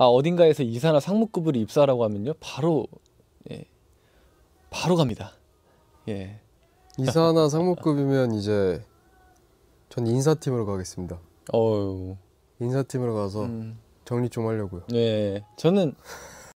아 어딘가에서 이사나 상무급을 입사라고 하면요 바로 예, 바로 갑니다. 예. 이사나 상무급이면 이제 전 인사팀으로 가겠습니다. 어유. 인사팀으로 가서 음. 정리 좀 하려고요. 네, 저는